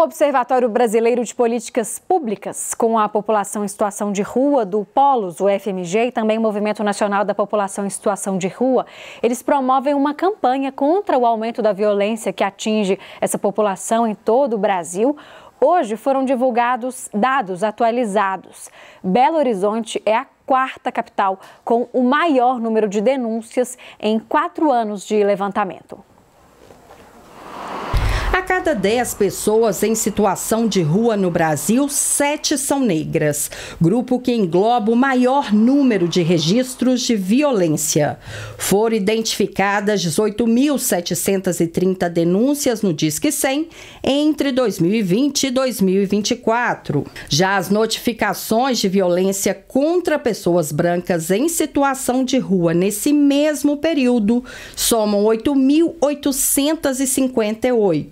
O Observatório Brasileiro de Políticas Públicas, com a população em situação de rua do Polos, o FMG, e também o Movimento Nacional da População em Situação de Rua, eles promovem uma campanha contra o aumento da violência que atinge essa população em todo o Brasil. Hoje foram divulgados dados atualizados. Belo Horizonte é a quarta capital com o maior número de denúncias em quatro anos de levantamento cada 10 pessoas em situação de rua no Brasil, 7 são negras, grupo que engloba o maior número de registros de violência. Foram identificadas 18.730 denúncias no Disque 100 entre 2020 e 2024. Já as notificações de violência contra pessoas brancas em situação de rua nesse mesmo período somam 8.858.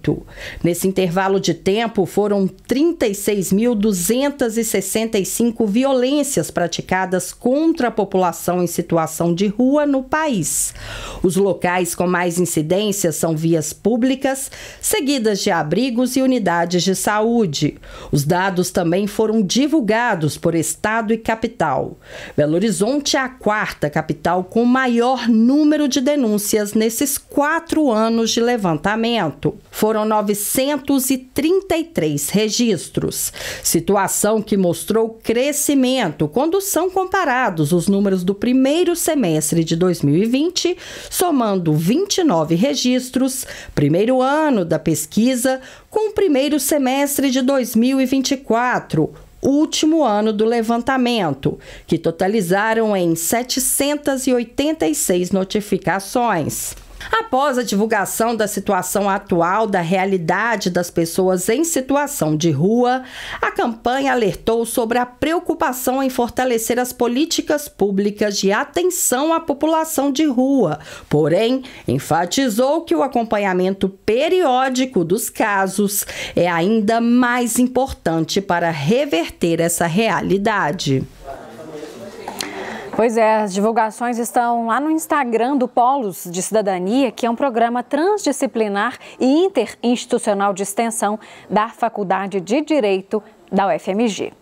Nesse intervalo de tempo, foram 36.265 violências praticadas contra a população em situação de rua no país. Os locais com mais incidências são vias públicas, seguidas de abrigos e unidades de saúde. Os dados também foram divulgados por estado e capital. Belo Horizonte é a quarta capital com maior número de denúncias nesses quatro anos de levantamento. Foram 9 933 registros. Situação que mostrou crescimento quando são comparados os números do primeiro semestre de 2020, somando 29 registros, primeiro ano da pesquisa, com o primeiro semestre de 2024, último ano do levantamento, que totalizaram em 786 notificações. Após a divulgação da situação atual da realidade das pessoas em situação de rua, a campanha alertou sobre a preocupação em fortalecer as políticas públicas de atenção à população de rua, porém, enfatizou que o acompanhamento periódico dos casos é ainda mais importante para reverter essa realidade. Pois é, as divulgações estão lá no Instagram do Polos de Cidadania, que é um programa transdisciplinar e interinstitucional de extensão da Faculdade de Direito da UFMG.